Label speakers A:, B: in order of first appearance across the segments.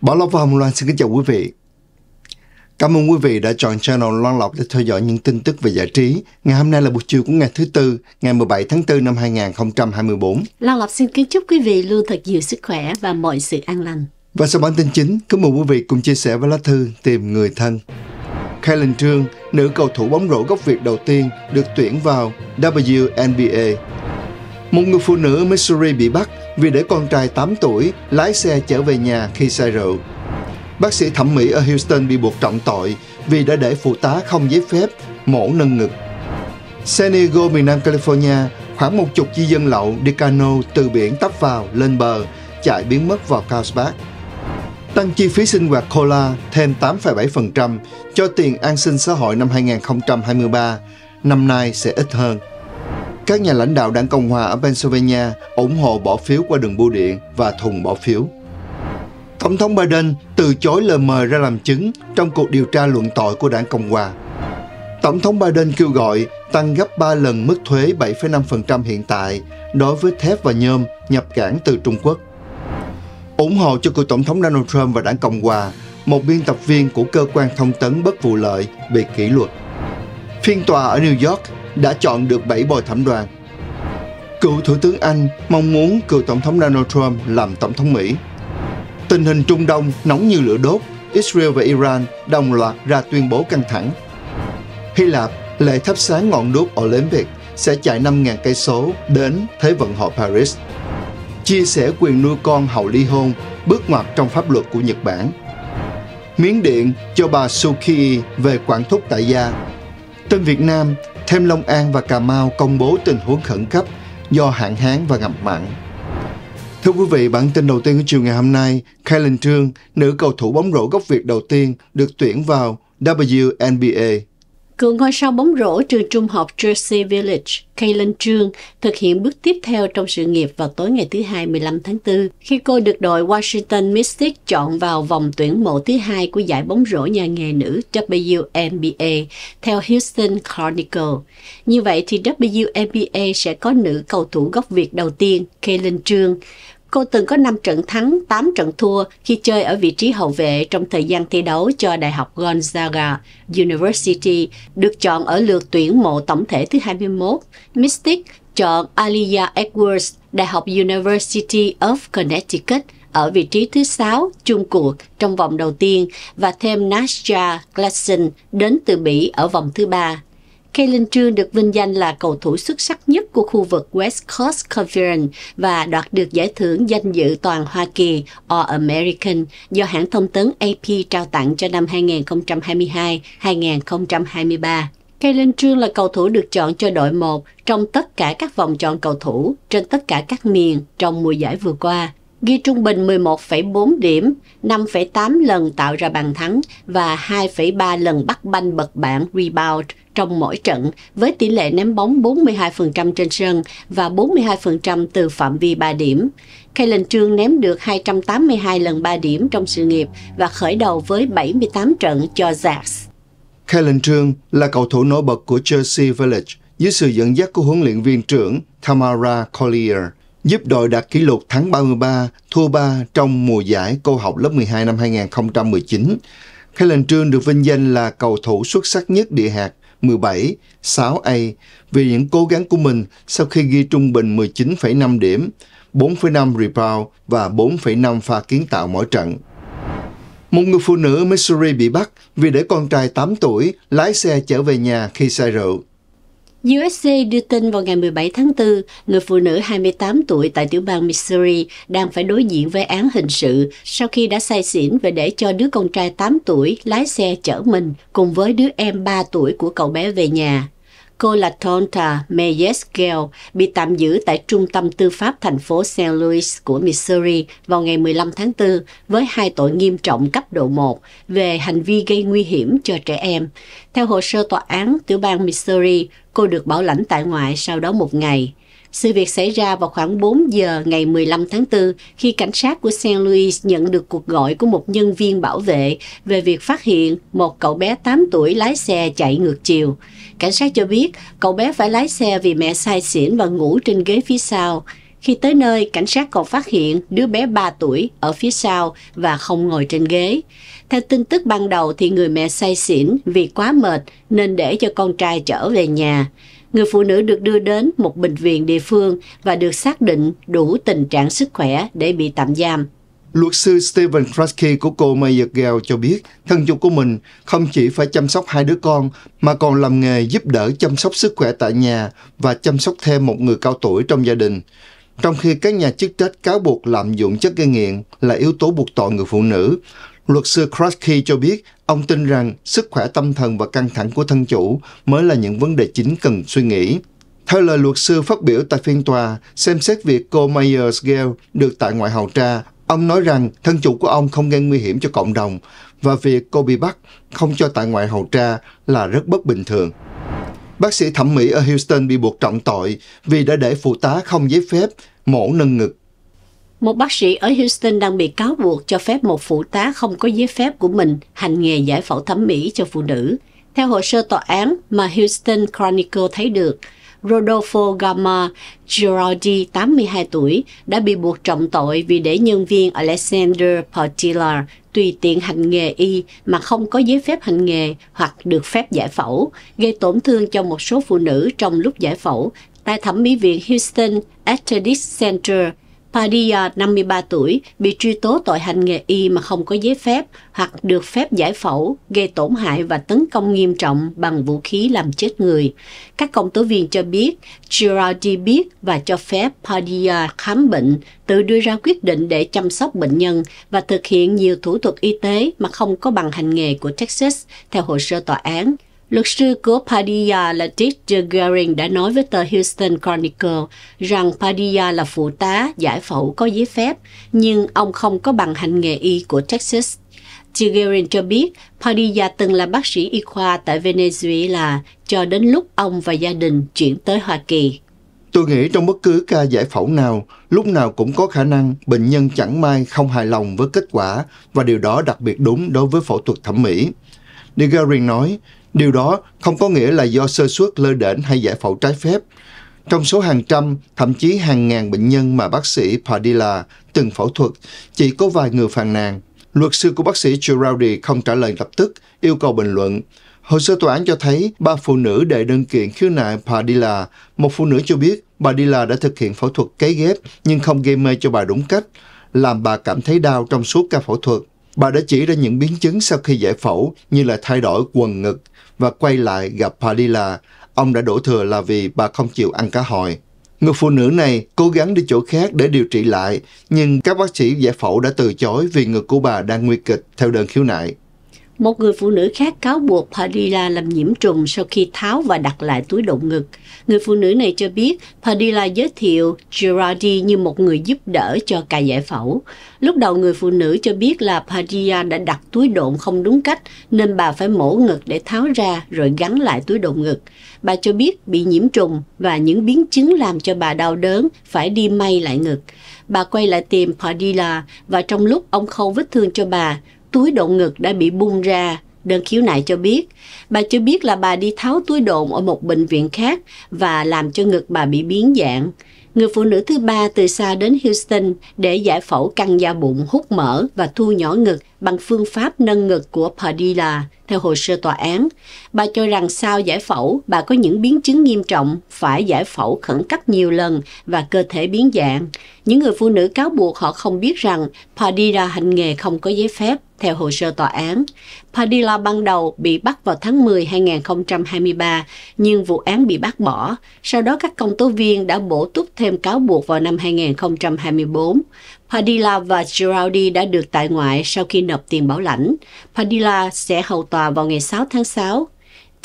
A: Bảo Lộc và Hồng Loan xin kính chào quý vị. Cảm ơn quý vị đã chọn channel Loan Lộc để theo dõi những tin tức về giải trí. Ngày hôm nay là buổi chiều của ngày thứ Tư, ngày 17 tháng 4 năm 2024.
B: Loan Lộc xin kính chúc quý vị luôn thật nhiều sức khỏe và mọi sự an lành.
A: Và sau bản tin chính, kính mời quý vị cùng chia sẻ với lá thư Tìm Người Thân. Kaylin Trương, nữ cầu thủ bóng rổ gốc Việt đầu tiên, được tuyển vào WNBA một người phụ nữ Missouri bị bắt vì để con trai 8 tuổi lái xe chở về nhà khi say rượu. Bác sĩ thẩm mỹ ở Houston bị buộc trọng tội vì đã để phụ tá không giấy phép mổ nâng ngực. San Diego, miền Nam California, khoảng một chục di dân lậu đi cano từ biển tấp vào lên bờ, chạy biến mất vào Carlsbad. Tăng chi phí sinh hoạt cola thêm 8,7% cho tiền an sinh xã hội năm 2023, năm nay sẽ ít hơn. Các nhà lãnh đạo đảng Cộng hòa ở Pennsylvania ủng hộ bỏ phiếu qua đường bưu điện và thùng bỏ phiếu. Tổng thống Biden từ chối lời mời ra làm chứng trong cuộc điều tra luận tội của đảng Cộng hòa. Tổng thống Biden kêu gọi tăng gấp 3 lần mức thuế 7,5% hiện tại đối với thép và nhôm nhập cảng từ Trung Quốc. Ủng hộ cho cựu Tổng thống Donald Trump và đảng Cộng Hòa, một biên tập viên của cơ quan thông tấn bất vụ lợi bị kỷ luật. Phiên tòa ở New York đã chọn được 7 bồi thẩm đoàn. Cựu Thủ tướng Anh mong muốn cựu Tổng thống Donald Trump làm Tổng thống Mỹ. Tình hình Trung Đông nóng như lửa đốt, Israel và Iran đồng loạt ra tuyên bố căng thẳng. Hy Lạp lễ thắp sáng ngọn đuốc Olympic sẽ chạy 5.000 cây số đến Thế vận hội Paris. Chia sẻ quyền nuôi con hậu ly hôn bước ngoặt trong pháp luật của Nhật Bản. Miếng Điện cho bà Suki về quản thúc tại gia. Tên Việt Nam Thêm Long An và Cà Mau công bố tình huống khẩn cấp do hạn hán và ngập mặn. Thưa quý vị, bản tin đầu tiên của chiều ngày hôm nay, Kylan Trương, nữ cầu thủ bóng rổ gốc Việt đầu tiên được tuyển vào WNBA.
B: Cựu ngôi sao bóng rổ trường trung học Jersey Village, Kaylin Trương, thực hiện bước tiếp theo trong sự nghiệp vào tối ngày thứ Hai 15 tháng 4, khi cô được đội Washington Mystics chọn vào vòng tuyển mộ thứ hai của giải bóng rổ nhà nghề nữ WNBA theo Houston Chronicle. Như vậy thì WNBA sẽ có nữ cầu thủ gốc Việt đầu tiên, Kaylin Trương. Cô từng có 5 trận thắng, 8 trận thua khi chơi ở vị trí hậu vệ trong thời gian thi đấu cho Đại học Gonzaga University, được chọn ở lượt tuyển mộ tổng thể thứ 21. Mystic chọn Alia Edwards, Đại học University of Connecticut, ở vị trí thứ 6 chung cuộc trong vòng đầu tiên và thêm Nasja Glasson đến từ Bỉ ở vòng thứ ba. Kalen Trương được vinh danh là cầu thủ xuất sắc nhất của khu vực West Coast Conference và đoạt được giải thưởng danh dự toàn Hoa Kỳ All American do hãng thông tấn AP trao tặng cho năm 2022-2023. Kalen Trương là cầu thủ được chọn cho đội 1 trong tất cả các vòng chọn cầu thủ trên tất cả các miền trong mùa giải vừa qua ghi trung bình 11,4 điểm, 5,8 lần tạo ra bàn thắng và 2,3 lần bắt banh bật bảng rebound trong mỗi trận với tỷ lệ ném bóng 42% trên sân và 42% từ phạm vi 3 điểm. Kalen Trương ném được 282 lần 3 điểm trong sự nghiệp và khởi đầu với 78 trận cho Jazz.
A: Kalen Trương là cầu thủ nổi bật của Chelsea Village dưới sự dẫn dắt của huấn luyện viên trưởng Tamara Collier giúp đội đạt kỷ lục thắng 33, thua 3 trong mùa giải cô học lớp 12 năm 2019. Kellen Trương được vinh danh là cầu thủ xuất sắc nhất địa hạt 17, 6A vì những cố gắng của mình sau khi ghi trung bình 19,5 điểm, 4,5 rebound và 4,5 pha kiến tạo mỗi trận. Một người phụ nữ Missouri bị bắt vì để con trai 8 tuổi lái xe trở về nhà khi say rượu.
B: USC đưa tin vào ngày 17 tháng 4, người phụ nữ 28 tuổi tại tiểu bang Missouri đang phải đối diện với án hình sự sau khi đã say xỉn và để cho đứa con trai 8 tuổi lái xe chở mình cùng với đứa em 3 tuổi của cậu bé về nhà. Cô là Tonta Meyesgel bị tạm giữ tại Trung tâm Tư pháp thành phố St. Louis của Missouri vào ngày 15 tháng 4 với hai tội nghiêm trọng cấp độ 1 về hành vi gây nguy hiểm cho trẻ em. Theo hồ sơ tòa án tiểu bang Missouri, cô được bảo lãnh tại ngoại sau đó một ngày sự việc xảy ra vào khoảng 4 giờ ngày 15 tháng 4 khi cảnh sát của San Luis nhận được cuộc gọi của một nhân viên bảo vệ về việc phát hiện một cậu bé 8 tuổi lái xe chạy ngược chiều. Cảnh sát cho biết cậu bé phải lái xe vì mẹ say xỉn và ngủ trên ghế phía sau. Khi tới nơi, cảnh sát còn phát hiện đứa bé 3 tuổi ở phía sau và không ngồi trên ghế. Theo tin tức ban đầu thì người mẹ say xỉn vì quá mệt nên để cho con trai trở về nhà người phụ nữ được đưa đến một bệnh viện địa phương và được xác định đủ tình trạng sức khỏe để bị tạm giam.
A: Luật sư Stephen Kraske của cô Mayer Gale cho biết, thân chủ của mình không chỉ phải chăm sóc hai đứa con, mà còn làm nghề giúp đỡ chăm sóc sức khỏe tại nhà và chăm sóc thêm một người cao tuổi trong gia đình. Trong khi các nhà chức trách cáo buộc lạm dụng chất gây nghiện là yếu tố buộc tội người phụ nữ, luật sư Kraske cho biết Ông tin rằng sức khỏe tâm thần và căng thẳng của thân chủ mới là những vấn đề chính cần suy nghĩ. Theo lời luật sư phát biểu tại phiên tòa, xem xét việc cô Myers-Gale được tại ngoại hầu tra, ông nói rằng thân chủ của ông không gây nguy hiểm cho cộng đồng và việc cô bị bắt không cho tại ngoại hầu tra là rất bất bình thường. Bác sĩ thẩm mỹ ở Houston bị buộc trọng tội vì đã để phụ tá không giấy phép mổ nâng ngực
B: một bác sĩ ở Houston đang bị cáo buộc cho phép một phụ tá không có giấy phép của mình hành nghề giải phẫu thẩm mỹ cho phụ nữ. Theo hồ sơ tòa án mà Houston Chronicle thấy được, Rodolfo Gama Girardi, 82 tuổi, đã bị buộc trọng tội vì để nhân viên Alexander Portilla tùy tiện hành nghề y mà không có giấy phép hành nghề hoặc được phép giải phẫu, gây tổn thương cho một số phụ nữ trong lúc giải phẫu tại thẩm mỹ viện Houston Aesthetic Center Padilla, 53 tuổi, bị truy tố tội hành nghề y mà không có giấy phép hoặc được phép giải phẫu, gây tổn hại và tấn công nghiêm trọng bằng vũ khí làm chết người. Các công tố viên cho biết, Girardi biết và cho phép Padilla khám bệnh, tự đưa ra quyết định để chăm sóc bệnh nhân và thực hiện nhiều thủ thuật y tế mà không có bằng hành nghề của Texas, theo hồ sơ tòa án. Luật sư của Padilla là Dick Gering đã nói với tờ Houston Chronicle rằng Padilla là phụ tá giải phẫu có giấy phép, nhưng ông không có bằng hành nghề y của Texas. Tigerin cho biết Padilla từng là bác sĩ y khoa tại Venezuela cho đến lúc ông và gia đình chuyển tới Hoa Kỳ.
A: Tôi nghĩ trong bất cứ ca giải phẫu nào, lúc nào cũng có khả năng bệnh nhân chẳng may không hài lòng với kết quả và điều đó đặc biệt đúng đối với phẫu thuật thẩm mỹ. Nigarin nói, Điều đó không có nghĩa là do sơ suất lơ đễnh hay giải phẫu trái phép. Trong số hàng trăm, thậm chí hàng ngàn bệnh nhân mà bác sĩ Padilla từng phẫu thuật, chỉ có vài người phàn nàn. Luật sư của bác sĩ Giraldi không trả lời lập tức, yêu cầu bình luận. Hồ sơ tòa án cho thấy ba phụ nữ đệ đơn kiện khiếu nại Padilla. Một phụ nữ cho biết Padilla đã thực hiện phẫu thuật cấy ghép nhưng không gây mê cho bà đúng cách, làm bà cảm thấy đau trong suốt ca phẫu thuật. Bà đã chỉ ra những biến chứng sau khi giải phẫu như là thay đổi quần ngực và quay lại gặp Padilla. Ông đã đổ thừa là vì bà không chịu ăn cá hồi. Người phụ nữ này cố gắng đi chỗ khác để điều trị lại, nhưng các bác sĩ giải phẫu đã từ chối vì ngực của bà đang nguy kịch theo đơn khiếu nại.
B: Một người phụ nữ khác cáo buộc Padilla làm nhiễm trùng sau khi tháo và đặt lại túi độn ngực. Người phụ nữ này cho biết Padilla giới thiệu Girardi như một người giúp đỡ cho cài giải phẫu. Lúc đầu người phụ nữ cho biết là Padilla đã đặt túi độn không đúng cách nên bà phải mổ ngực để tháo ra rồi gắn lại túi độn ngực. Bà cho biết bị nhiễm trùng và những biến chứng làm cho bà đau đớn phải đi may lại ngực. Bà quay lại tìm Padilla và trong lúc ông khâu vết thương cho bà, túi độn ngực đã bị bung ra. Đơn khiếu nại cho biết, bà chưa biết là bà đi tháo túi độn ở một bệnh viện khác và làm cho ngực bà bị biến dạng. Người phụ nữ thứ ba từ xa đến Houston để giải phẫu căng da bụng hút mỡ và thu nhỏ ngực bằng phương pháp nâng ngực của Padilla, theo hồ sơ tòa án. Bà cho rằng sau giải phẫu, bà có những biến chứng nghiêm trọng, phải giải phẫu khẩn cấp nhiều lần và cơ thể biến dạng. Những người phụ nữ cáo buộc họ không biết rằng Padilla hành nghề không có giấy phép, theo hồ sơ tòa án. Padilla ban đầu bị bắt vào tháng 10 2023, nhưng vụ án bị bác bỏ. Sau đó các công tố viên đã bổ túc thêm cáo buộc vào năm 2024. Padilla và Giraldi đã được tại ngoại sau khi nộp tiền bảo lãnh. Padilla sẽ hầu tòa vào ngày 6 tháng 6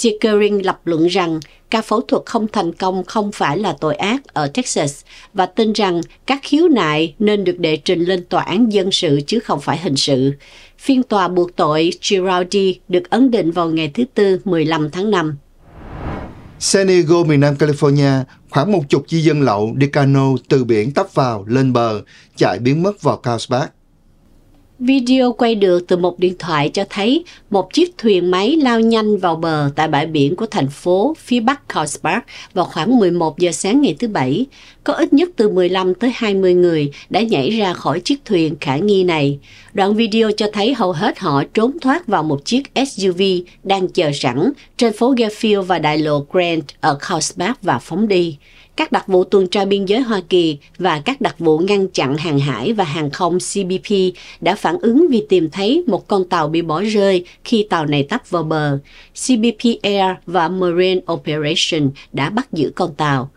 B: Tickering lập luận rằng ca phẫu thuật không thành công không phải là tội ác ở Texas và tin rằng các khiếu nại nên được đệ trình lên tòa án dân sự chứ không phải hình sự. Phiên tòa buộc tội Giraldi được ấn định vào ngày thứ Tư 15 tháng 5.
A: San Diego, miền Nam California, khoảng một chục di dân lậu đi cano từ biển tấp vào lên bờ, chạy biến mất vào Carlsbad.
B: Video quay được từ một điện thoại cho thấy một chiếc thuyền máy lao nhanh vào bờ tại bãi biển của thành phố phía bắc College vào khoảng 11 giờ sáng ngày thứ Bảy. Có ít nhất từ 15 tới 20 người đã nhảy ra khỏi chiếc thuyền khả nghi này. Đoạn video cho thấy hầu hết họ trốn thoát vào một chiếc SUV đang chờ sẵn trên phố Gaffield và đại lộ Grant ở College và phóng đi các đặc vụ tuần tra biên giới Hoa Kỳ và các đặc vụ ngăn chặn hàng hải và hàng không CBP đã phản ứng vì tìm thấy một con tàu bị bỏ rơi khi tàu này tấp vào bờ. CBP Air và Marine Operation đã bắt giữ con tàu.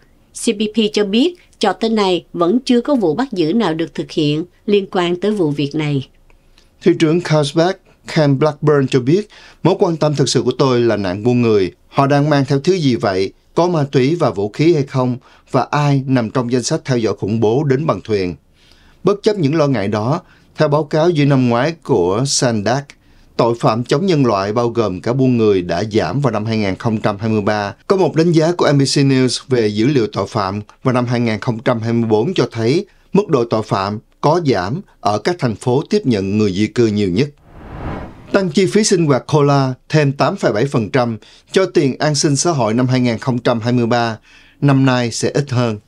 B: CBP cho biết cho tới nay vẫn chưa có vụ bắt giữ nào được thực hiện liên quan tới vụ việc này.
A: Thị trưởng Carlsbad Ken Blackburn cho biết, mối quan tâm thực sự của tôi là nạn buôn người. Họ đang mang theo thứ gì vậy? có ma túy và vũ khí hay không và ai nằm trong danh sách theo dõi khủng bố đến bằng thuyền. Bất chấp những lo ngại đó, theo báo cáo giữa năm ngoái của Sandak, tội phạm chống nhân loại bao gồm cả buôn người đã giảm vào năm 2023. Có một đánh giá của NBC News về dữ liệu tội phạm vào năm 2024 cho thấy mức độ tội phạm có giảm ở các thành phố tiếp nhận người di cư nhiều nhất tăng chi phí sinh hoạt COLA thêm 8,7% cho tiền an sinh xã hội năm 2023, năm nay sẽ ít hơn.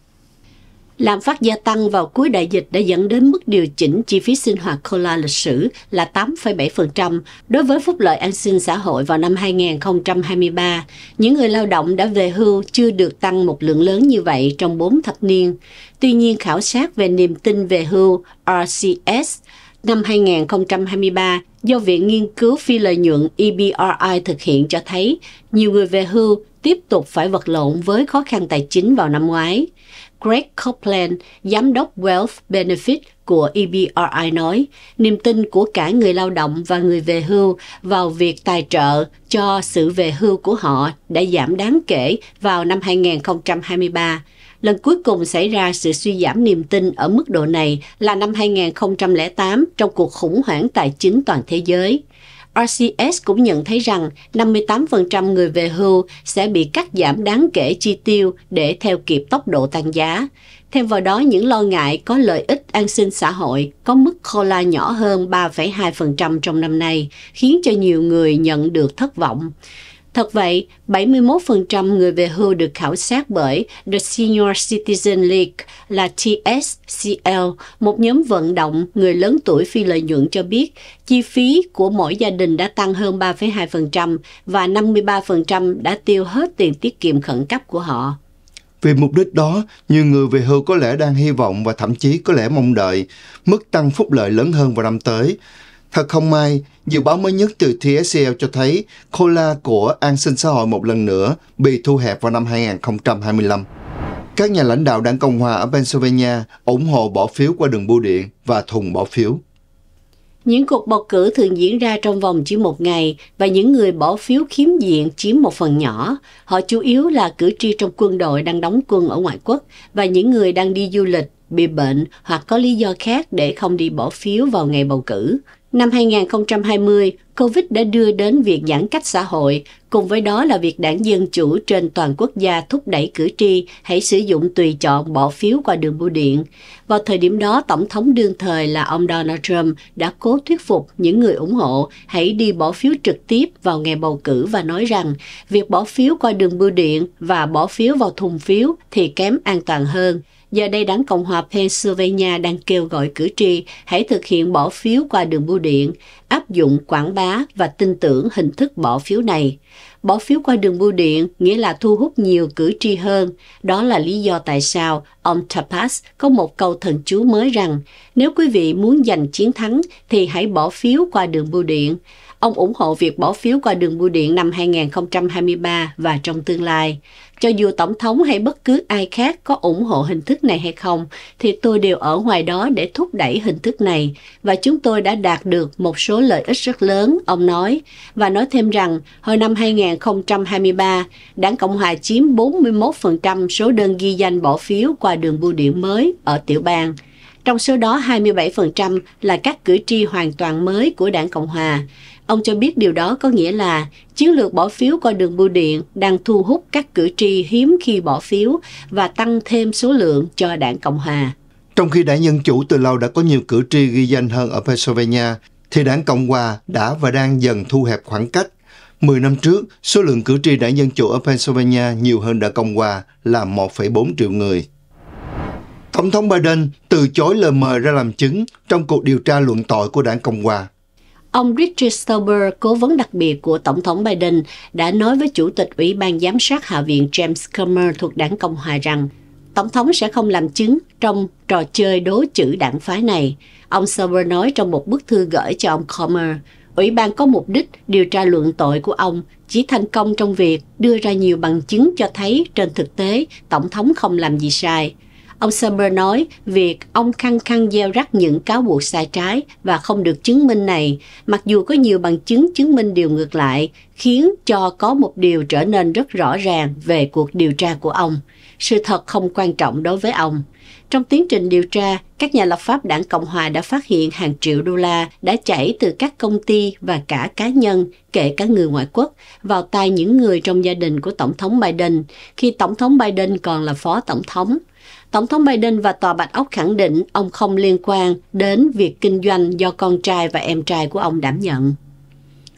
B: Lạm phát gia tăng vào cuối đại dịch đã dẫn đến mức điều chỉnh chi phí sinh hoạt COLA lịch sử là 8,7% đối với phúc lợi an sinh xã hội vào năm 2023. Những người lao động đã về hưu chưa được tăng một lượng lớn như vậy trong 4 thập niên. Tuy nhiên, khảo sát về niềm tin về hưu RCS năm 2023 do Viện Nghiên cứu Phi lợi nhuận EBRI thực hiện cho thấy nhiều người về hưu tiếp tục phải vật lộn với khó khăn tài chính vào năm ngoái. Greg Copeland, giám đốc Wealth Benefit của EBRI nói, niềm tin của cả người lao động và người về hưu vào việc tài trợ cho sự về hưu của họ đã giảm đáng kể vào năm 2023 Lần cuối cùng xảy ra sự suy giảm niềm tin ở mức độ này là năm 2008 trong cuộc khủng hoảng tài chính toàn thế giới. RCS cũng nhận thấy rằng 58% người về hưu sẽ bị cắt giảm đáng kể chi tiêu để theo kịp tốc độ tăng giá. Thêm vào đó, những lo ngại có lợi ích an sinh xã hội có mức la nhỏ hơn 3,2% trong năm nay, khiến cho nhiều người nhận được thất vọng. Thật vậy, 71% người về hưu được khảo sát bởi The Senior Citizen League là TSCL, một nhóm vận động người lớn tuổi phi lợi nhuận cho biết chi phí của mỗi gia đình đã tăng hơn 3,2% và 53% đã tiêu hết tiền tiết kiệm khẩn cấp của họ.
A: Vì mục đích đó, nhiều người về hưu có lẽ đang hy vọng và thậm chí có lẽ mong đợi mức tăng phúc lợi lớn hơn vào năm tới. Thật không may, dự báo mới nhất từ TSCL cho thấy cola của an sinh xã hội một lần nữa bị thu hẹp vào năm 2025. Các nhà lãnh đạo đảng Cộng hòa ở Pennsylvania ủng hộ bỏ phiếu qua đường bưu điện và thùng bỏ phiếu.
B: Những cuộc bầu cử thường diễn ra trong vòng chỉ một ngày và những người bỏ phiếu khiếm diện chiếm một phần nhỏ. Họ chủ yếu là cử tri trong quân đội đang đóng quân ở ngoại quốc và những người đang đi du lịch, bị bệnh hoặc có lý do khác để không đi bỏ phiếu vào ngày bầu cử. Năm 2020, Covid đã đưa đến việc giãn cách xã hội, cùng với đó là việc đảng Dân Chủ trên toàn quốc gia thúc đẩy cử tri hãy sử dụng tùy chọn bỏ phiếu qua đường bưu điện. Vào thời điểm đó, Tổng thống đương thời là ông Donald Trump đã cố thuyết phục những người ủng hộ hãy đi bỏ phiếu trực tiếp vào ngày bầu cử và nói rằng việc bỏ phiếu qua đường bưu điện và bỏ phiếu vào thùng phiếu thì kém an toàn hơn. Giờ đây đảng Cộng hòa Pennsylvania đang kêu gọi cử tri hãy thực hiện bỏ phiếu qua đường bưu điện, áp dụng quảng bá và tin tưởng hình thức bỏ phiếu này. Bỏ phiếu qua đường bưu điện nghĩa là thu hút nhiều cử tri hơn. Đó là lý do tại sao ông Tapas có một câu thần chú mới rằng nếu quý vị muốn giành chiến thắng thì hãy bỏ phiếu qua đường bưu điện. Ông ủng hộ việc bỏ phiếu qua đường bưu điện năm 2023 và trong tương lai. Cho dù Tổng thống hay bất cứ ai khác có ủng hộ hình thức này hay không, thì tôi đều ở ngoài đó để thúc đẩy hình thức này và chúng tôi đã đạt được một số lợi ích rất lớn, ông nói, và nói thêm rằng hồi năm 2023, đảng Cộng Hòa chiếm 41% số đơn ghi danh bỏ phiếu qua đường bưu điện mới ở tiểu bang – trong số đó 27% là các cử tri hoàn toàn mới của đảng Cộng Hòa. Ông cho biết điều đó có nghĩa là chiến lược bỏ phiếu qua đường bưu điện đang thu hút các cử tri hiếm khi bỏ phiếu và tăng thêm số lượng cho đảng Cộng Hòa.
A: Trong khi đảng Dân Chủ từ lâu đã có nhiều cử tri ghi danh hơn ở Pennsylvania, thì đảng Cộng Hòa đã và đang dần thu hẹp khoảng cách. 10 năm trước, số lượng cử tri đảng Dân Chủ ở Pennsylvania nhiều hơn đảng Cộng Hòa là 1,4 triệu người. Tổng thống Biden từ chối lời mời ra làm chứng trong cuộc điều tra luận tội của đảng Cộng hòa.
B: Ông Richard Stauber, cố vấn đặc biệt của Tổng thống Biden, đã nói với Chủ tịch Ủy ban Giám sát Hạ viện James Comer thuộc đảng Cộng hòa rằng Tổng thống sẽ không làm chứng trong trò chơi đố chữ đảng phái này. Ông Stauber nói trong một bức thư gửi cho ông Comer, Ủy ban có mục đích điều tra luận tội của ông chỉ thành công trong việc đưa ra nhiều bằng chứng cho thấy trên thực tế Tổng thống không làm gì sai – Ông Summer nói việc ông khăng khăng gieo rắc những cáo buộc sai trái và không được chứng minh này, mặc dù có nhiều bằng chứng chứng minh điều ngược lại, khiến cho có một điều trở nên rất rõ ràng về cuộc điều tra của ông. Sự thật không quan trọng đối với ông. Trong tiến trình điều tra, các nhà lập pháp đảng Cộng Hòa đã phát hiện hàng triệu đô la đã chảy từ các công ty và cả cá nhân, kể cả người ngoại quốc, vào tay những người trong gia đình của Tổng thống Biden khi Tổng thống Biden còn là phó tổng thống. Tổng thống Biden và Tòa Bạch Ốc khẳng định ông không liên quan đến việc kinh doanh do con trai và em trai của ông đảm nhận.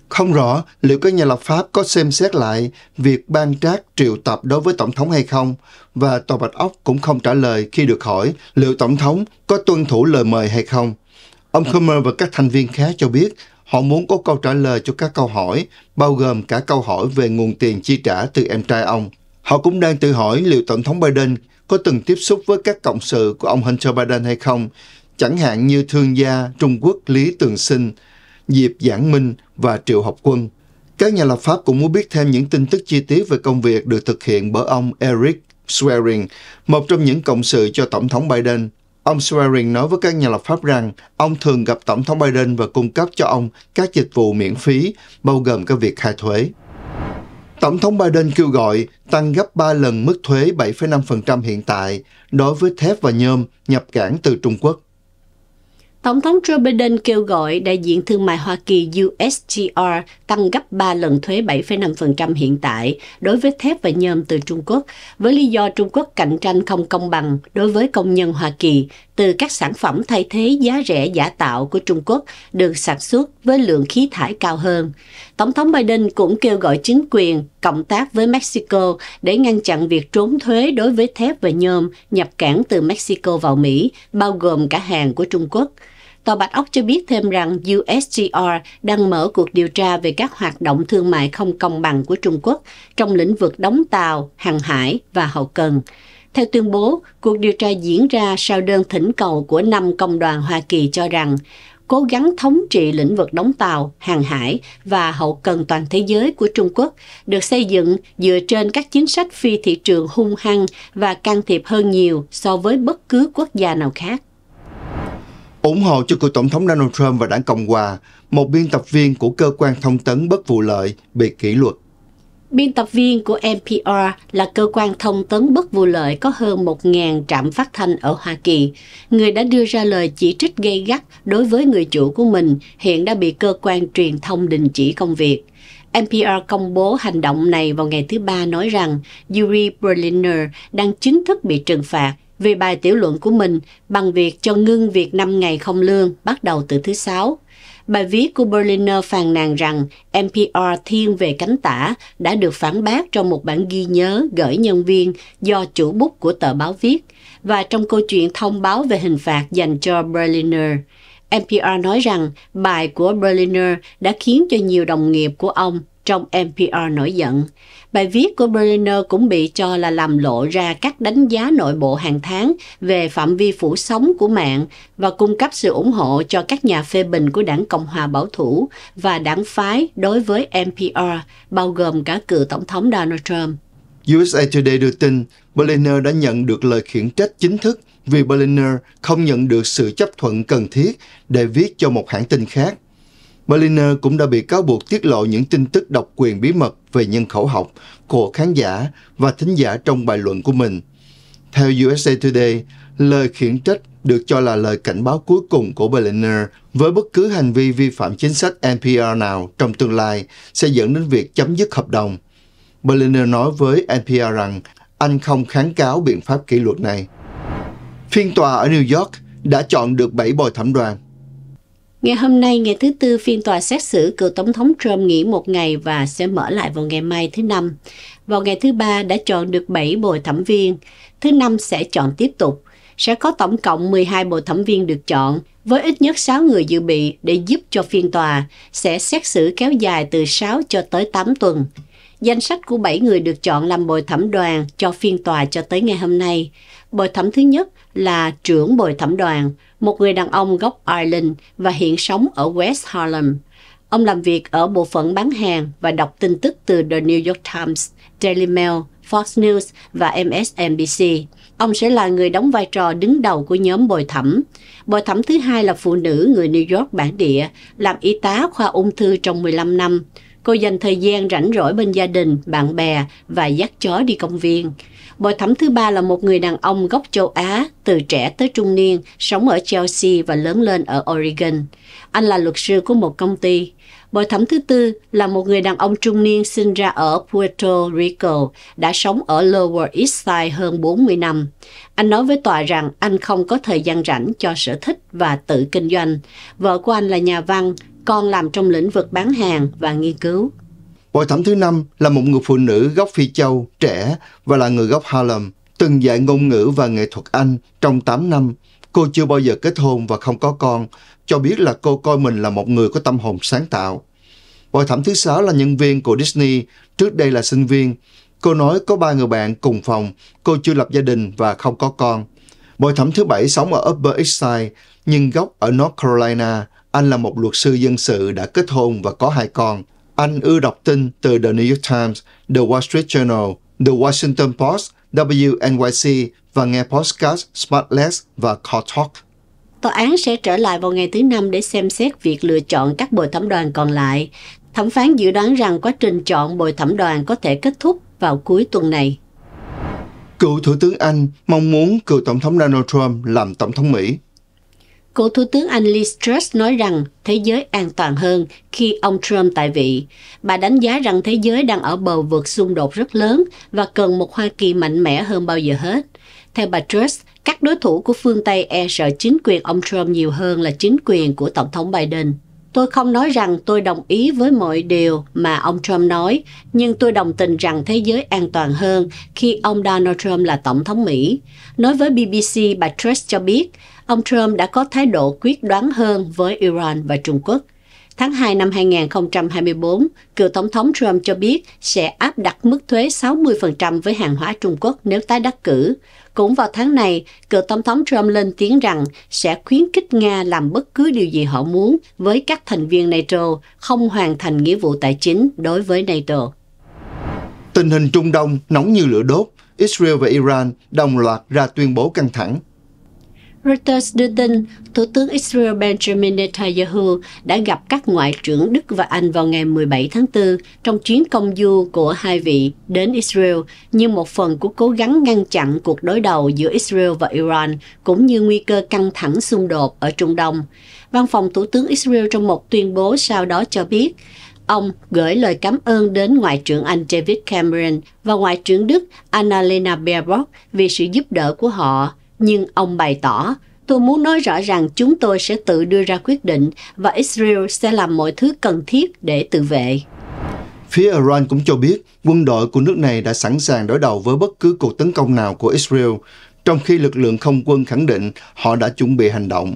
A: Không rõ liệu các nhà lập pháp có xem xét lại việc ban trác triệu tập đối với Tổng thống hay không, và Tòa Bạch Ốc cũng không trả lời khi được hỏi liệu Tổng thống có tuân thủ lời mời hay không. Ông Comer và các thành viên khác cho biết họ muốn có câu trả lời cho các câu hỏi, bao gồm cả câu hỏi về nguồn tiền chi trả từ em trai ông. Họ cũng đang tự hỏi liệu Tổng thống Biden có từng tiếp xúc với các cộng sự của ông Hunter Biden hay không, chẳng hạn như thương gia Trung Quốc Lý Tường Sinh, Diệp Giảng Minh và Triệu Học Quân. Các nhà lập pháp cũng muốn biết thêm những tin tức chi tiết về công việc được thực hiện bởi ông Eric Swearing, một trong những cộng sự cho Tổng thống Biden. Ông Swearing nói với các nhà lập pháp rằng ông thường gặp Tổng thống Biden và cung cấp cho ông các dịch vụ miễn phí, bao gồm các việc khai thuế. Tổng thống Biden kêu gọi tăng gấp 3 lần mức thuế 7,5% hiện tại đối với thép và nhôm nhập cảng từ Trung Quốc.
B: Tổng thống Joe Biden kêu gọi đại diện thương mại Hoa Kỳ usgr tăng gấp 3 lần thuế 7,5% hiện tại đối với thép và nhôm từ Trung Quốc, với lý do Trung Quốc cạnh tranh không công bằng đối với công nhân Hoa Kỳ từ các sản phẩm thay thế giá rẻ giả tạo của Trung Quốc được sản xuất với lượng khí thải cao hơn. Tổng thống Biden cũng kêu gọi chính quyền cộng tác với Mexico để ngăn chặn việc trốn thuế đối với thép và nhôm nhập cảng từ Mexico vào Mỹ, bao gồm cả hàng của Trung Quốc. Tòa Bạch Ốc cho biết thêm rằng USGR đang mở cuộc điều tra về các hoạt động thương mại không công bằng của Trung Quốc trong lĩnh vực đóng tàu, hàng hải và hậu cần. Theo tuyên bố, cuộc điều tra diễn ra sau đơn thỉnh cầu của năm công đoàn Hoa Kỳ cho rằng cố gắng thống trị lĩnh vực đóng tàu, hàng hải và hậu cần toàn thế giới của Trung Quốc được xây dựng dựa trên các chính sách phi thị trường hung hăng và can thiệp hơn nhiều so với bất cứ quốc gia nào khác.
A: Ủng hộ cho cựu Tổng thống Donald Trump và đảng Cộng Hòa, một biên tập viên của cơ quan thông tấn bất vụ lợi bị kỷ luật.
B: Biên tập viên của NPR là cơ quan thông tấn bất vụ lợi có hơn 1.000 trạm phát thanh ở Hoa Kỳ. Người đã đưa ra lời chỉ trích gây gắt đối với người chủ của mình hiện đã bị cơ quan truyền thông đình chỉ công việc. NPR công bố hành động này vào ngày thứ Ba nói rằng Yuri Berliner đang chính thức bị trừng phạt vì bài tiểu luận của mình bằng việc cho ngưng việc 5 ngày không lương bắt đầu từ thứ Sáu. Bài viết của Berliner phàn nàn rằng NPR thiên về cánh tả đã được phản bác trong một bản ghi nhớ gửi nhân viên do chủ bút của tờ báo viết và trong câu chuyện thông báo về hình phạt dành cho Berliner. NPR nói rằng bài của Berliner đã khiến cho nhiều đồng nghiệp của ông trong NPR nổi giận. Bài viết của Berliner cũng bị cho là làm lộ ra các đánh giá nội bộ hàng tháng về phạm vi phủ sóng của mạng và cung cấp sự ủng hộ cho các nhà phê bình của đảng Cộng hòa Bảo thủ và đảng phái đối với NPR, bao gồm cả cựu Tổng thống Donald Trump.
A: USA Today đưa tin Berliner đã nhận được lời khiển trách chính thức vì Berliner không nhận được sự chấp thuận cần thiết để viết cho một hãng tin khác Moliner cũng đã bị cáo buộc tiết lộ những tin tức độc quyền bí mật về nhân khẩu học của khán giả và thính giả trong bài luận của mình. Theo USA Today, lời khiển trách được cho là lời cảnh báo cuối cùng của Berliner với bất cứ hành vi vi phạm chính sách NPR nào trong tương lai sẽ dẫn đến việc chấm dứt hợp đồng. Berliner nói với NPR rằng anh không kháng cáo biện pháp kỷ luật này. Phiên tòa ở New York đã chọn được 7 bồi thẩm đoàn
B: Ngày hôm nay, ngày thứ Tư, phiên tòa xét xử cựu Tổng thống Trump nghỉ một ngày và sẽ mở lại vào ngày mai thứ Năm. Vào ngày thứ Ba đã chọn được 7 bồi thẩm viên, thứ Năm sẽ chọn tiếp tục. Sẽ có tổng cộng 12 bồi thẩm viên được chọn, với ít nhất 6 người dự bị để giúp cho phiên tòa, sẽ xét xử kéo dài từ 6 cho tới 8 tuần. Danh sách của 7 người được chọn làm bồi thẩm đoàn cho phiên tòa cho tới ngày hôm nay. Bồi thẩm thứ nhất là trưởng bồi thẩm đoàn, một người đàn ông gốc Ireland và hiện sống ở West Harlem. Ông làm việc ở bộ phận bán hàng và đọc tin tức từ The New York Times, Daily Mail, Fox News và MSNBC. Ông sẽ là người đóng vai trò đứng đầu của nhóm bồi thẩm. Bồi thẩm thứ hai là phụ nữ người New York bản địa, làm y tá khoa ung thư trong 15 năm. Cô dành thời gian rảnh rỗi bên gia đình, bạn bè và dắt chó đi công viên. Bồi thẩm thứ ba là một người đàn ông gốc châu Á, từ trẻ tới trung niên, sống ở Chelsea và lớn lên ở Oregon. Anh là luật sư của một công ty. Bồi thẩm thứ tư là một người đàn ông trung niên sinh ra ở Puerto Rico, đã sống ở Lower East Side hơn 40 năm. Anh nói với tòa rằng anh không có thời gian rảnh cho sở thích và tự kinh doanh. Vợ của anh là nhà văn, con làm trong lĩnh vực bán hàng và nghiên cứu.
A: Bồi thẩm thứ năm là một người phụ nữ gốc Phi Châu, trẻ và là người gốc Harlem, từng dạy ngôn ngữ và nghệ thuật Anh trong 8 năm. Cô chưa bao giờ kết hôn và không có con, cho biết là cô coi mình là một người có tâm hồn sáng tạo. Bồi thẩm thứ sáu là nhân viên của Disney, trước đây là sinh viên. Cô nói có ba người bạn cùng phòng, cô chưa lập gia đình và không có con. Bồi thẩm thứ bảy sống ở Upper East Side, nhưng gốc ở North Carolina. Anh là một luật sư dân sự đã kết hôn và có hai con. Anh ưa đọc tin từ The New York Times, The Wall Street Journal, The Washington Post, WNYC và nghe podcast Smartless và Call Talk.
B: Tòa án sẽ trở lại vào ngày thứ Năm để xem xét việc lựa chọn các bồi thẩm đoàn còn lại. Thẩm phán dự đoán rằng quá trình chọn bồi thẩm đoàn có thể kết thúc vào cuối tuần này.
A: Cựu Thủ tướng Anh mong muốn cựu Tổng thống Donald Trump làm Tổng thống Mỹ
B: Cố Thủ tướng Anh Liz Truss nói rằng thế giới an toàn hơn khi ông Trump tại vị. Bà đánh giá rằng thế giới đang ở bờ vực xung đột rất lớn và cần một Hoa Kỳ mạnh mẽ hơn bao giờ hết. Theo bà Truss, các đối thủ của phương Tây e sợ chính quyền ông Trump nhiều hơn là chính quyền của Tổng thống Biden. Tôi không nói rằng tôi đồng ý với mọi điều mà ông Trump nói, nhưng tôi đồng tình rằng thế giới an toàn hơn khi ông Donald Trump là Tổng thống Mỹ. Nói với BBC, bà Truss cho biết, ông Trump đã có thái độ quyết đoán hơn với Iran và Trung Quốc. Tháng 2 năm 2024, cựu Tổng thống Trump cho biết sẽ áp đặt mức thuế 60% với hàng hóa Trung Quốc nếu tái đắc cử. Cũng vào tháng này, cựu Tổng thống Trump lên tiếng rằng sẽ khuyến khích Nga làm bất cứ điều gì họ muốn với các thành viên NATO không hoàn thành nghĩa vụ tài chính đối với NATO.
A: Tình hình Trung Đông nóng như lửa đốt, Israel và Iran đồng loạt ra tuyên bố căng thẳng
B: Reuters đưa tin, Thủ tướng Israel Benjamin Netanyahu đã gặp các ngoại trưởng Đức và Anh vào ngày 17 tháng 4 trong chuyến công du của hai vị đến Israel như một phần của cố gắng ngăn chặn cuộc đối đầu giữa Israel và Iran cũng như nguy cơ căng thẳng xung đột ở Trung Đông. Văn phòng Thủ tướng Israel trong một tuyên bố sau đó cho biết, Ông gửi lời cảm ơn đến Ngoại trưởng Anh David Cameron và Ngoại trưởng Đức Annalena Baerbock vì sự giúp đỡ của họ nhưng ông bày tỏ, tôi muốn nói rõ rằng chúng tôi sẽ tự đưa ra quyết định và Israel sẽ làm mọi thứ cần thiết để tự vệ.
A: Phía Iran cũng cho biết quân đội của nước này đã sẵn sàng đối đầu với bất cứ cuộc tấn công nào của Israel, trong khi lực lượng không quân khẳng định họ đã chuẩn bị hành động.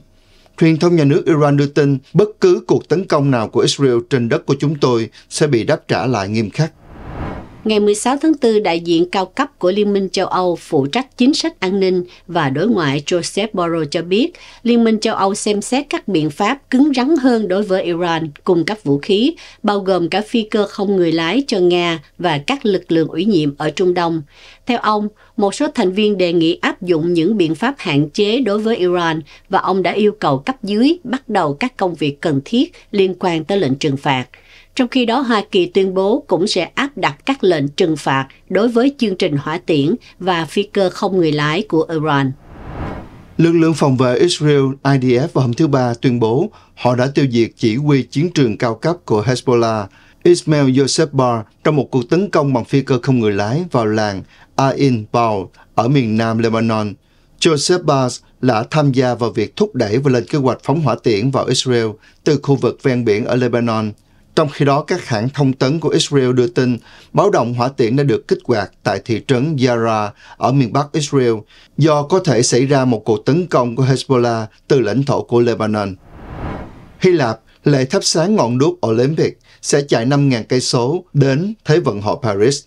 A: Truyền thông nhà nước Iran đưa tin bất cứ cuộc tấn công nào của Israel trên đất của chúng tôi sẽ bị đáp trả lại nghiêm khắc.
B: Ngày 16 tháng 4, đại diện cao cấp của Liên minh châu Âu phụ trách chính sách an ninh và đối ngoại Joseph Borrell cho biết, Liên minh châu Âu xem xét các biện pháp cứng rắn hơn đối với Iran, cung cấp vũ khí, bao gồm cả phi cơ không người lái cho Nga và các lực lượng ủy nhiệm ở Trung Đông. Theo ông, một số thành viên đề nghị áp dụng những biện pháp hạn chế đối với Iran và ông đã yêu cầu cấp dưới bắt đầu các công việc cần thiết liên quan tới lệnh trừng phạt. Trong khi đó, Hoa Kỳ tuyên bố cũng sẽ áp đặt các lệnh trừng phạt đối với chương trình hỏa tiễn và phi cơ không người lái của Iran.
A: Lực lượng phòng vệ Israel IDF vào hôm thứ Ba tuyên bố họ đã tiêu diệt chỉ huy chiến trường cao cấp của Hezbollah Ismail Yosef Bar trong một cuộc tấn công bằng phi cơ không người lái vào làng Ain Baal ở miền nam Lebanon. Joseph Bar đã tham gia vào việc thúc đẩy và lên kế hoạch phóng hỏa tiễn vào Israel từ khu vực ven biển ở Lebanon – trong khi đó, các hãng thông tấn của Israel đưa tin báo động hỏa tiễn đã được kích hoạt tại thị trấn Yara ở miền Bắc Israel do có thể xảy ra một cuộc tấn công của Hezbollah từ lãnh thổ của Lebanon. Hy Lạp, lễ thắp sáng ngọn đuốc Olympic sẽ chạy 5.000 cây số đến Thế vận hội Paris.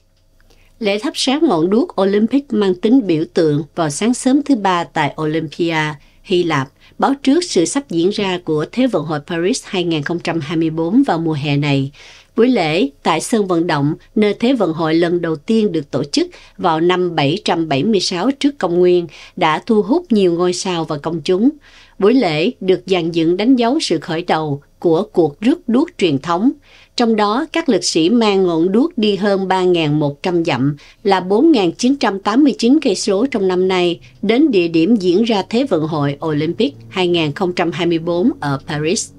B: Lễ thắp sáng ngọn đuốc Olympic mang tính biểu tượng vào sáng sớm thứ ba tại Olympia, Hy Lạp báo trước sự sắp diễn ra của Thế vận hội Paris 2024 vào mùa hè này. Buổi lễ tại sân vận động, nơi Thế vận hội lần đầu tiên được tổ chức vào năm 776 trước công nguyên, đã thu hút nhiều ngôi sao và công chúng. Buổi lễ được dàn dựng đánh dấu sự khởi đầu của cuộc rước đuốc truyền thống trong đó các lực sĩ mang ngọn đuốc đi hơn 3.100 dặm là 4.989 cây số trong năm nay đến địa điểm diễn ra Thế vận hội Olympic 2024 ở Paris.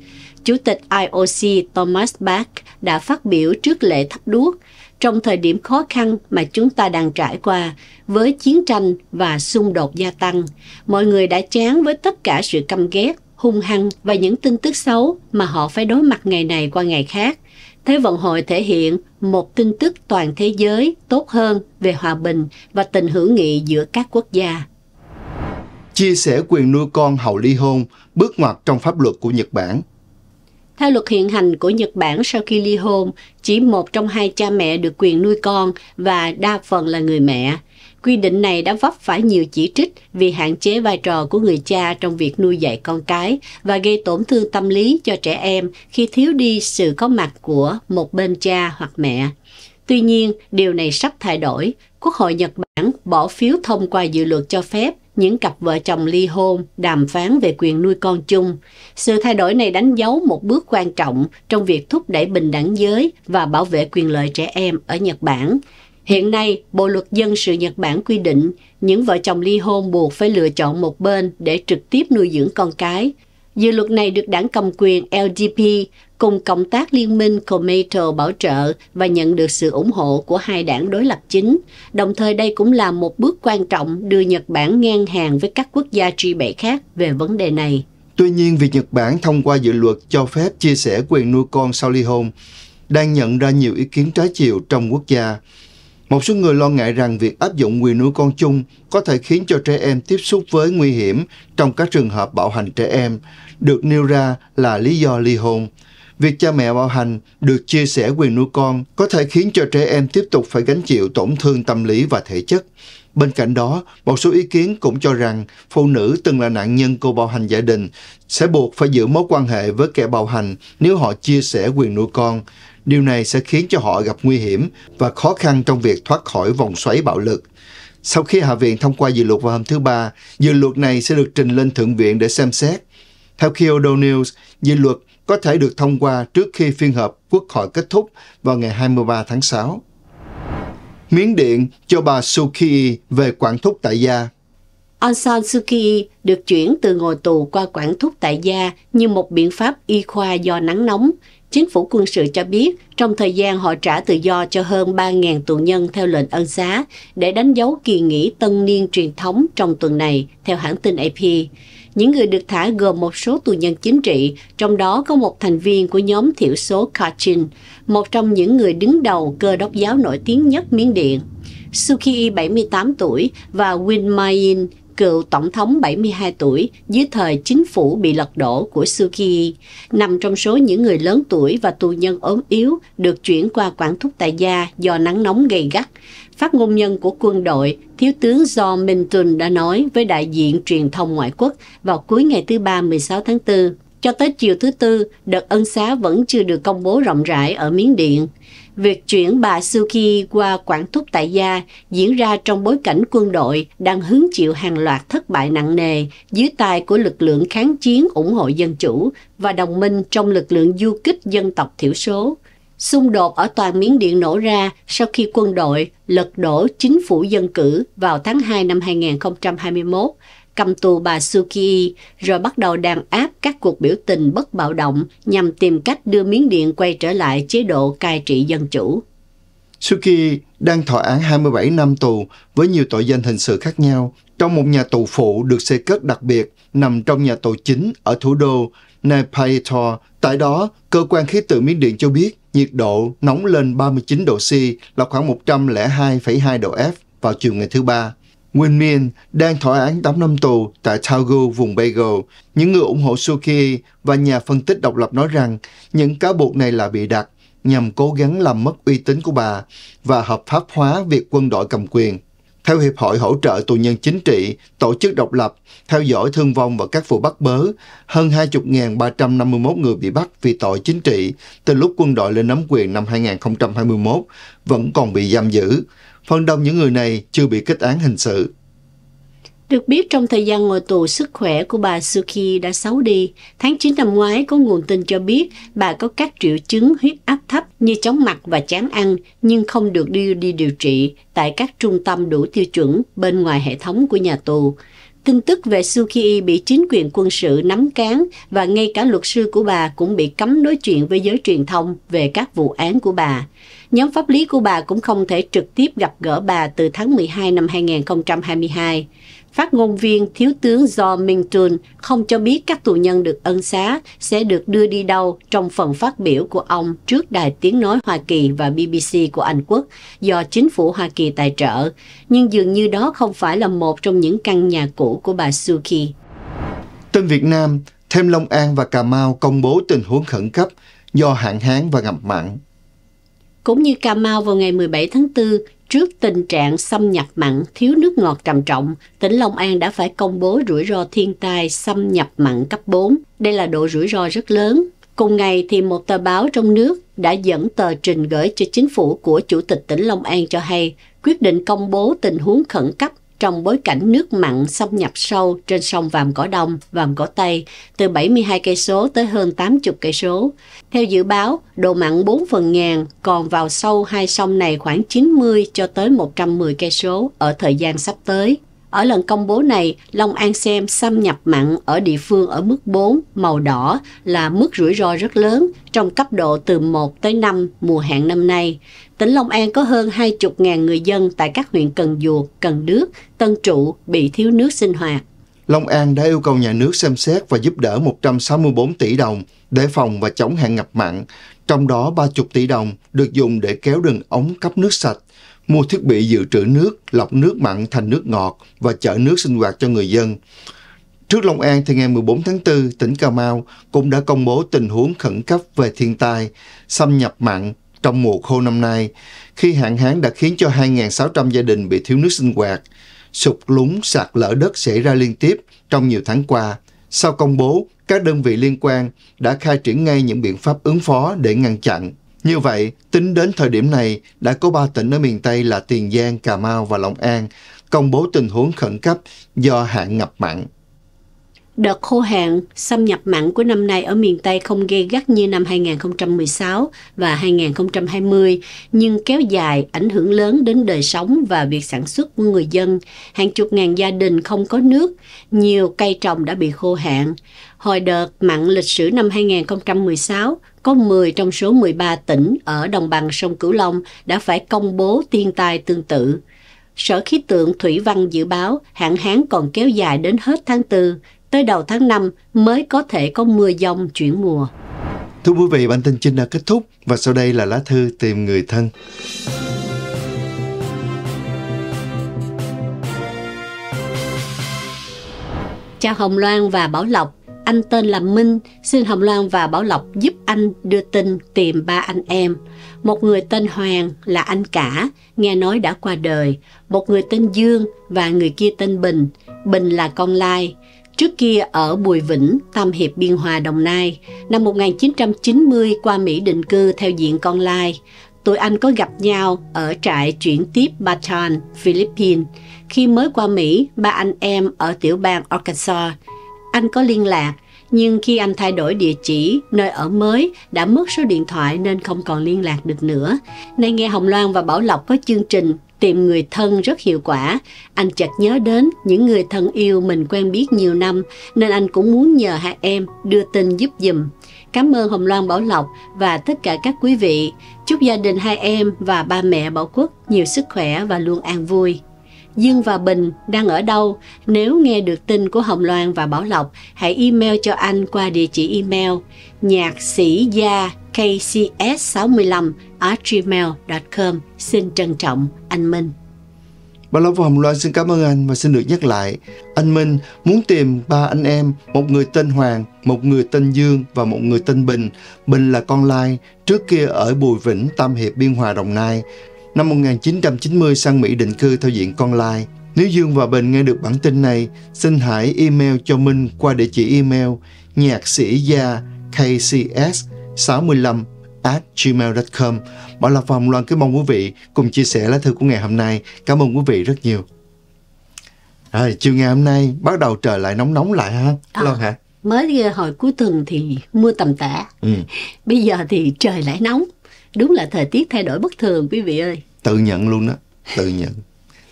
B: Chủ tịch IOC Thomas Bach đã phát biểu trước lễ thắp đuốc trong thời điểm khó khăn mà chúng ta đang trải qua với chiến tranh và xung đột gia tăng. Mọi người đã chán với tất cả sự căm ghét, hung hăng và những tin tức xấu mà họ phải đối mặt ngày này qua ngày khác Thế vận hội thể hiện một tin tức toàn thế giới tốt hơn về hòa bình và tình hữu nghị giữa các quốc gia.
A: Chia sẻ quyền nuôi con hậu ly hôn, bước ngoặt trong pháp luật của Nhật Bản.
B: Theo luật hiện hành của Nhật Bản sau khi ly hôn, chỉ một trong hai cha mẹ được quyền nuôi con và đa phần là người mẹ. Quy định này đã vấp phải nhiều chỉ trích vì hạn chế vai trò của người cha trong việc nuôi dạy con cái và gây tổn thương tâm lý cho trẻ em khi thiếu đi sự có mặt của một bên cha hoặc mẹ. Tuy nhiên, điều này sắp thay đổi. Quốc hội Nhật Bản bỏ phiếu thông qua dự luật cho phép những cặp vợ chồng ly hôn đàm phán về quyền nuôi con chung. Sự thay đổi này đánh dấu một bước quan trọng trong việc thúc đẩy bình đẳng giới và bảo vệ quyền lợi trẻ em ở Nhật Bản. Hiện nay, Bộ Luật Dân sự Nhật Bản quy định những vợ chồng ly hôn buộc phải lựa chọn một bên để trực tiếp nuôi dưỡng con cái. Dự luật này được đảng cầm quyền LDP cùng Cộng tác Liên minh Komeito bảo trợ và nhận được sự ủng hộ của hai đảng đối lập chính. Đồng thời đây cũng là một bước quan trọng đưa Nhật Bản ngang hàng với các quốc gia G7 khác về vấn đề này.
A: Tuy nhiên, việc Nhật Bản thông qua dự luật cho phép chia sẻ quyền nuôi con sau ly hôn đang nhận ra nhiều ý kiến trái chiều trong quốc gia. Một số người lo ngại rằng việc áp dụng quyền nuôi con chung có thể khiến cho trẻ em tiếp xúc với nguy hiểm trong các trường hợp bạo hành trẻ em, được nêu ra là lý do ly hôn. Việc cha mẹ bạo hành được chia sẻ quyền nuôi con có thể khiến cho trẻ em tiếp tục phải gánh chịu tổn thương tâm lý và thể chất. Bên cạnh đó, một số ý kiến cũng cho rằng phụ nữ từng là nạn nhân của bạo hành gia đình sẽ buộc phải giữ mối quan hệ với kẻ bạo hành nếu họ chia sẻ quyền nuôi con. Điều này sẽ khiến cho họ gặp nguy hiểm và khó khăn trong việc thoát khỏi vòng xoáy bạo lực. Sau khi Hạ viện thông qua dự luật vào hôm thứ Ba, dự luật này sẽ được trình lên Thượng viện để xem xét. Theo Kyodo News, dự luật có thể được thông qua trước khi phiên họp quốc hội kết thúc vào ngày 23 tháng 6. Miến Điện cho bà Suki về quản thúc tại gia
B: Aung San Suu Kyi được chuyển từ ngồi tù qua quản thúc tại gia như một biện pháp y khoa do nắng nóng Chính phủ quân sự cho biết trong thời gian họ trả tự do cho hơn 3.000 tù nhân theo lệnh ân xá để đánh dấu kỳ nghỉ tân niên truyền thống trong tuần này, theo hãng tin AP. Những người được thả gồm một số tù nhân chính trị, trong đó có một thành viên của nhóm thiểu số Kachin, một trong những người đứng đầu cơ đốc giáo nổi tiếng nhất Miến Điện. Suki, 78 tuổi, và Win Myin cựu tổng thống 72 tuổi dưới thời chính phủ bị lật đổ của Suki, nằm trong số những người lớn tuổi và tù nhân ốm yếu được chuyển qua quản thúc tại gia do nắng nóng gây gắt. Phát ngôn nhân của quân đội, Thiếu tướng John Minton đã nói với đại diện truyền thông ngoại quốc vào cuối ngày thứ Ba 16 tháng 4. Cho tới chiều thứ Tư, đợt ân xá vẫn chưa được công bố rộng rãi ở Miến Điện. Việc chuyển bà Suki qua quản thúc tại gia diễn ra trong bối cảnh quân đội đang hứng chịu hàng loạt thất bại nặng nề dưới tay của lực lượng kháng chiến ủng hộ dân chủ và đồng minh trong lực lượng du kích dân tộc thiểu số. Xung đột ở toàn Miến Điện nổ ra sau khi quân đội lật đổ chính phủ dân cử vào tháng 2 năm 2021 cầm tù bà Suki, rồi bắt đầu đàn áp các cuộc biểu tình bất bạo động nhằm tìm cách đưa miếng Điện quay trở lại chế độ cai trị dân chủ. Suki
A: đang thọ án 27 năm tù với nhiều tội danh hình sự khác nhau trong một nhà tù phụ được xây cất đặc biệt nằm trong nhà tù chính ở thủ đô Naypyidaw. Tại đó, cơ quan khí tượng miếng Điện cho biết nhiệt độ nóng lên 39 độ C là khoảng 102,2 độ F vào chiều ngày thứ Ba. Nguyên Min đang thỏa án 8 năm tù tại Taegu, vùng Bagel. Những người ủng hộ Suki và nhà phân tích độc lập nói rằng những cáo buộc này là bị đặt nhằm cố gắng làm mất uy tín của bà và hợp pháp hóa việc quân đội cầm quyền. Theo Hiệp hội Hỗ trợ Tù nhân Chính trị, Tổ chức Độc lập, theo dõi thương vong và các vụ bắt bớ, hơn 20.351 người bị bắt vì tội chính trị từ lúc quân đội lên nắm quyền năm 2021 vẫn còn bị giam giữ phần đông những người này chưa bị kết án hình sự.
B: Được biết trong thời gian ngồi tù sức khỏe của bà Suki đã xấu đi. Tháng 9 năm ngoái có nguồn tin cho biết bà có các triệu chứng huyết áp thấp như chóng mặt và chán ăn nhưng không được đưa đi điều trị tại các trung tâm đủ tiêu chuẩn bên ngoài hệ thống của nhà tù. Tin tức về Suki bị chính quyền quân sự nắm cán và ngay cả luật sư của bà cũng bị cấm nói chuyện với giới truyền thông về các vụ án của bà nhóm pháp lý của bà cũng không thể trực tiếp gặp gỡ bà từ tháng 12 năm 2022. Phát ngôn viên Thiếu tướng Do Minh Trun không cho biết các tù nhân được ân xá sẽ được đưa đi đâu trong phần phát biểu của ông trước Đài Tiếng Nói Hoa Kỳ và BBC của Anh Quốc do chính phủ Hoa Kỳ tài trợ, nhưng dường như đó không phải là một trong những căn nhà cũ của bà Suki.
A: Tin Việt Nam, thêm Long An và Cà Mau công bố tình huống khẩn cấp do hạn hán và ngập mặn
B: cũng như Cà Mau vào ngày 17 tháng 4, trước tình trạng xâm nhập mặn, thiếu nước ngọt trầm trọng, tỉnh Long An đã phải công bố rủi ro thiên tai xâm nhập mặn cấp 4. Đây là độ rủi ro rất lớn. Cùng ngày thì một tờ báo trong nước đã dẫn tờ trình gửi cho chính phủ của Chủ tịch tỉnh Long An cho hay quyết định công bố tình huống khẩn cấp trong bối cảnh nước mặn xâm nhập sâu trên sông Vàm Cỏ Đông, Vàm Cỏ Tây từ 72 cây số tới hơn 80 cây số. Theo dự báo, độ mặn 4 phần ngàn còn vào sâu hai sông này khoảng 90 cho tới 110 cây số ở thời gian sắp tới. Ở lần công bố này, Long An xem xâm nhập mặn ở địa phương ở mức 4, màu đỏ là mức rủi ro rất lớn trong cấp độ từ 1 tới 5 mùa hạn năm nay. Tỉnh Long An có hơn 20.000 người dân tại các huyện Cần Duộc, Cần Đước, Tân Trụ bị thiếu nước sinh hoạt.
A: Long An đã yêu cầu nhà nước xem xét và giúp đỡ 164 tỷ đồng để phòng và chống hạn ngập mặn, trong đó 30 tỷ đồng được dùng để kéo đường ống cấp nước sạch, mua thiết bị dự trữ nước, lọc nước mặn thành nước ngọt và chở nước sinh hoạt cho người dân. Trước Long An thì ngày 14 tháng 4, tỉnh Cà Mau cũng đã công bố tình huống khẩn cấp về thiên tai, xâm nhập mặn trong mùa khô năm nay, khi hạn hán đã khiến cho 2.600 gia đình bị thiếu nước sinh hoạt. Sụt lún, sạt lở đất xảy ra liên tiếp trong nhiều tháng qua. Sau công bố, các đơn vị liên quan đã khai triển ngay những biện pháp ứng phó để ngăn chặn như vậy, tính đến thời điểm này, đã có 3 tỉnh ở miền Tây là Tiền Giang, Cà Mau và Long An công bố tình huống khẩn cấp do hạn ngập mặn.
B: Đợt khô hạn, xâm nhập mặn của năm nay ở miền Tây không gây gắt như năm 2016 và 2020, nhưng kéo dài ảnh hưởng lớn đến đời sống và việc sản xuất của người dân. Hàng chục ngàn gia đình không có nước, nhiều cây trồng đã bị khô hạn. Hồi đợt mặn lịch sử năm 2016, có 10 trong số 13 tỉnh ở đồng bằng sông Cửu Long đã phải công bố thiên tai tương tự. Sở khí tượng Thủy Văn dự báo hạn hán còn kéo dài đến hết tháng 4, tới đầu tháng 5 mới có thể có mưa dông chuyển mùa.
A: Thưa quý vị, bản tin trên đã kết thúc và sau đây là lá thư tìm người thân.
B: Chào Hồng Loan và Bảo Lộc, anh tên là Minh, xin Hồng Loan và Bảo Lộc giúp anh đưa tin tìm ba anh em. Một người tên Hoàng là anh cả, nghe nói đã qua đời. Một người tên Dương và người kia tên Bình. Bình là con lai. Trước kia ở Bùi Vĩnh, Tam Hiệp Biên Hòa, Đồng Nai, năm 1990 qua Mỹ định cư theo diện con lai. Tụi anh có gặp nhau ở trại chuyển tiếp Bataan, Philippines. Khi mới qua Mỹ, ba anh em ở tiểu bang Arkansas. Anh có liên lạc nhưng khi anh thay đổi địa chỉ, nơi ở mới, đã mất số điện thoại nên không còn liên lạc được nữa. Nay nghe Hồng Loan và Bảo Lộc có chương trình tìm người thân rất hiệu quả. Anh chợt nhớ đến những người thân yêu mình quen biết nhiều năm nên anh cũng muốn nhờ hai em đưa tin giúp dùm. Cảm ơn Hồng Loan Bảo Lộc và tất cả các quý vị. Chúc gia đình hai em và ba mẹ Bảo Quốc nhiều sức khỏe và luôn an vui. Dương và Bình đang ở đâu? Nếu nghe được tin của Hồng Loan và Bảo Lộc, hãy email cho anh qua địa chỉ email nhạc sĩ gia kcs65 gmail.com. Xin trân trọng, anh Minh.
A: Bảo Lộc và Hồng Loan xin cảm ơn anh và xin được nhắc lại. Anh Minh muốn tìm ba anh em, một người tên Hoàng, một người tên Dương và một người tên Bình. Bình là con lai, trước kia ở Bùi Vĩnh, Tam Hiệp, Biên Hòa, Đồng Nai năm 1990 sang Mỹ định cư theo diện con lai. Nếu Dương và Bình nghe được bản tin này, xin hãy email cho Minh qua địa chỉ email nhạc sĩ gia kcs 65 at gmail.com. Bảo là phòng loan kính mong quý vị cùng chia sẻ lá thư của ngày hôm nay. Cảm ơn quý vị rất nhiều. Rồi, chiều ngày hôm nay bắt đầu trời lại nóng nóng lại ha, à, Loan hả?
B: Mới ờ, hồi cuối tuần thì mưa tầm tã, ừ. bây giờ thì trời lại nóng. Đúng là thời tiết thay đổi bất thường quý vị ơi
A: tự nhận luôn đó tự nhận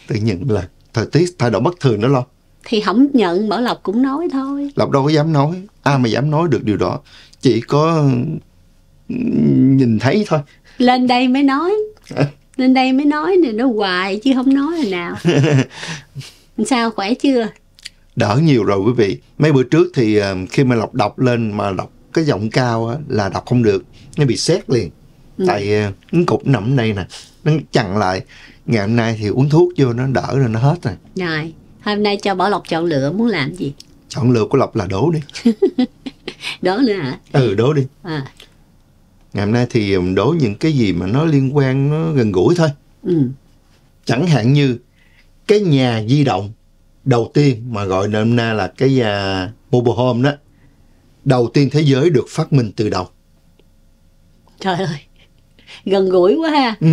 A: tự nhận là thời tiết thay đổi bất thường đó lo
B: thì không nhận bảo lộc cũng nói thôi
A: lộc đâu có dám nói ai mà dám nói được điều đó chỉ có nhìn thấy thôi
B: lên đây mới nói lên đây mới nói thì nó hoài chứ không nói là nào sao khỏe chưa
A: đỡ nhiều rồi quý vị mấy bữa trước thì ờ, khi mà lộc đọc lên mà đọc cái giọng cao là đọc không được nó bị xét liền ừ. tại uh, cục nằm đây nè nó chặn lại ngày hôm nay thì uống thuốc vô nó đỡ rồi nó hết rồi
B: rồi hôm nay cho bảo lộc chọn lựa muốn làm gì
A: chọn lựa của lộc là đố đi
B: đố nữa hả ừ đố đi à.
A: ngày hôm nay thì um, đố những cái gì mà nó liên quan nó gần gũi thôi ừ. chẳng hạn như cái nhà di động đầu tiên mà gọi nôm nay là cái nhà mobile home đó đầu tiên thế giới được phát minh từ đầu
B: trời ơi gần gũi quá ha ừ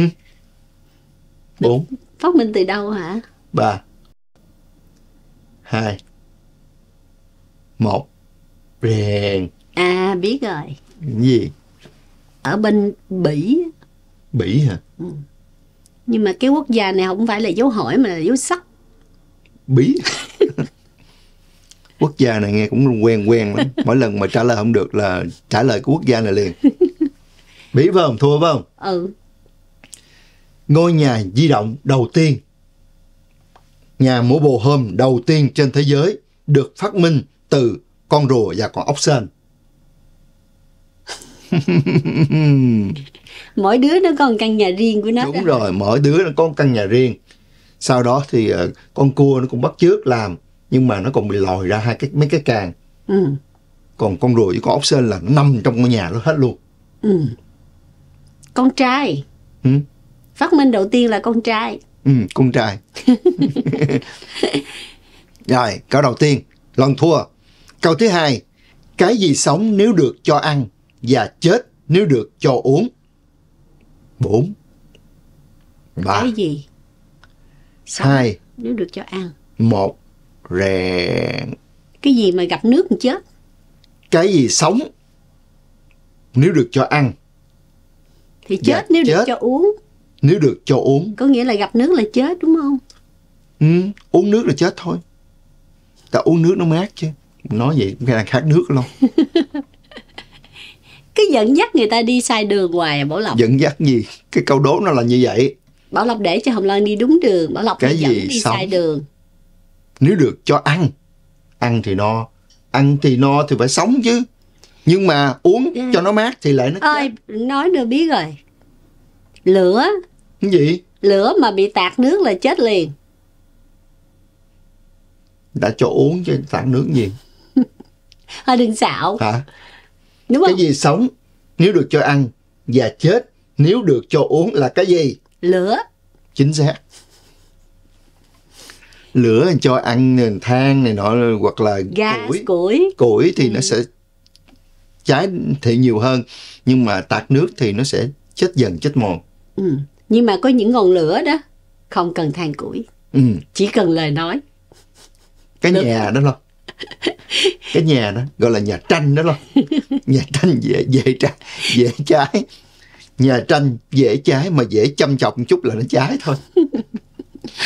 B: bốn phát minh từ đâu hả
A: ba hai một rèn
B: à biết rồi gì ở bên bỉ bỉ hả ừ. nhưng mà cái quốc gia này không phải là dấu hỏi mà là dấu sắc bỉ
A: quốc gia này nghe cũng quen quen lắm mỗi lần mà trả lời không được là trả lời của quốc gia này liền bỉ phải không thua phải không ừ ngôi nhà di động đầu tiên. Nhà mổ bồ hôm đầu tiên trên thế giới được phát minh từ con rùa và con ốc sên.
B: mỗi đứa nó có một căn nhà riêng của nó. Đúng đó.
A: rồi, mỗi đứa nó có một căn nhà riêng. Sau đó thì ờ, con cua nó cũng bắt trước làm nhưng mà nó còn bị lòi ra hai cái mấy cái càng. Ừ. Còn con rùa với con ốc sên là nó nằm trong ngôi nhà nó hết luôn.
B: Ừ. Con trai. Ừ phát minh đầu tiên là con trai
A: ừ con trai rồi câu đầu tiên lần thua câu thứ hai cái gì sống nếu được cho ăn và chết nếu được cho uống bốn ba cái
B: gì sống hai nếu được cho ăn
A: một rèn
B: cái gì mà gặp nước mà chết
A: cái gì sống nếu được cho ăn
B: thì chết nếu chết. được cho uống
A: nếu được cho uống.
B: Có nghĩa là gặp nước là chết đúng không?
A: Ừ, uống nước là chết thôi. Ta uống nước nó mát chứ. Nói vậy cũng là khát nước luôn.
B: cái dẫn dắt người ta đi sai đường hoài à Bảo Lộc. Dẫn
A: dắt gì? Cái câu đố nó là như vậy.
B: Bảo Lộc để cho Hồng Loan đi đúng đường. Bảo Lộc cái dẫn gì đi xong. sai đường.
A: Nếu được cho ăn. Ăn thì no. Ăn thì no thì phải sống chứ. Nhưng mà uống dạ. cho nó mát thì lại nó...
B: Ơi, nói được biết rồi lửa gì? Lửa mà bị tạt nước là chết liền.
A: Đã cho uống cho tạt nước gì?
B: Thôi đừng xạo.
A: Hả? Đúng không? Cái gì sống nếu được cho ăn và chết nếu được cho uống là cái gì? Lửa. Chính xác lửa cho ăn nền than này nọ hoặc là Gas, củi củi củi thì ừ. nó sẽ cháy thì nhiều hơn nhưng mà tạt nước thì nó sẽ chết dần chết mòn
B: ừ nhưng mà có những ngọn lửa đó không cần than củi ừ. chỉ cần lời nói
A: cái Được. nhà đó luôn cái nhà đó gọi là nhà tranh đó luôn nhà tranh dễ dễ trái dễ trái nhà tranh dễ trái mà dễ chăm chọc chút là nó cháy thôi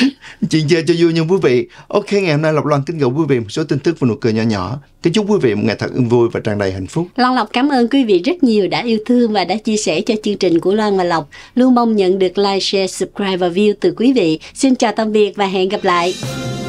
A: chuyện chơi cho vui nhưng quý vị ok ngày hôm nay lộc loan kính gửi quý vị một số tin tức và nụ cười nhỏ nhỏ kính chúc quý vị một ngày thật ưng vui và tràn đầy hạnh phúc
B: loan lộc cảm ơn quý vị rất nhiều đã yêu thương và đã chia sẻ cho chương trình của loan và lộc luôn mong nhận được like share subscribe và view từ quý vị xin chào tạm biệt và hẹn gặp lại